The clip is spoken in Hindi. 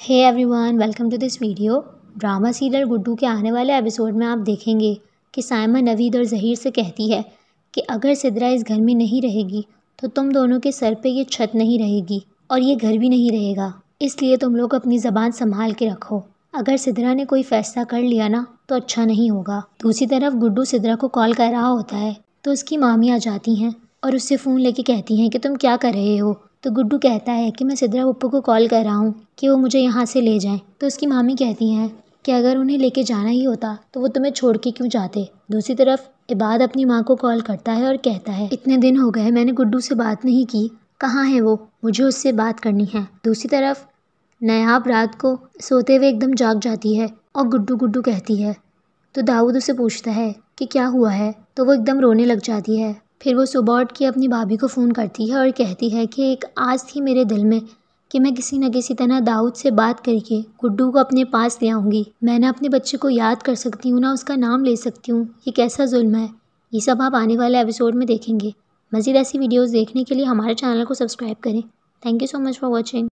hey everyone welcome to this video drama serial Guddu के आने वाले एपिसोड में आप देखेंगे कि साइमा नवीद और जहीर से कहती है कि अगर सिद्रा इस घर में नहीं रहेगी तो तुम दोनों के सर पे ये छत नहीं रहेगी और ये घर भी नहीं रहेगा इसलिए तुम लोग अपनी ज़बान संभाल के रखो अगर सिद्रा ने कोई फैसला कर लिया ना तो अच्छा नहीं होगा दूसरी तरफ गुड्डू सिद्रा को कॉल कर रहा होता है तो उसकी मामी आ जाती हैं और उससे फ़ोन लेके कहती हैं कि तुम क्या कर रहे हो तो गुड्डू कहता है कि मैं सिद्रा पप्पू को कॉल कर रहा हूँ कि वो मुझे यहाँ से ले जाएं तो उसकी मामी कहती हैं कि अगर उन्हें लेके जाना ही होता तो वो तुम्हें छोड़ के क्यों जाते दूसरी तरफ इबाद अपनी माँ को कॉल करता है और कहता है इतने दिन हो गए मैंने गुड्डू से बात नहीं की कहाँ है वो मुझे उससे बात करनी है दूसरी तरफ नयाब रात को सोते हुए एकदम जाग जाती है और गुड्डू गुड्डू कहती है तो दाऊद उसे पूछता है कि क्या हुआ है तो वो एकदम रोने लग जाती है फिर वो सुबह उठ के अपनी भाभी को फ़ोन करती है और कहती है कि एक आस थी मेरे दिल में कि मैं किसी न किसी तरह दाऊद से बात करके गुड्डू को अपने पास ले आऊँगी मैं ना अपने बच्चे को याद कर सकती हूँ ना उसका नाम ले सकती हूँ ये कैसा जुल्म है ये सब आप आने वाले एपिसोड में देखेंगे मज़ीद ऐसी वीडियोज़ देखने के लिए हमारे चैनल को सब्सक्राइब करें thank you so much for watching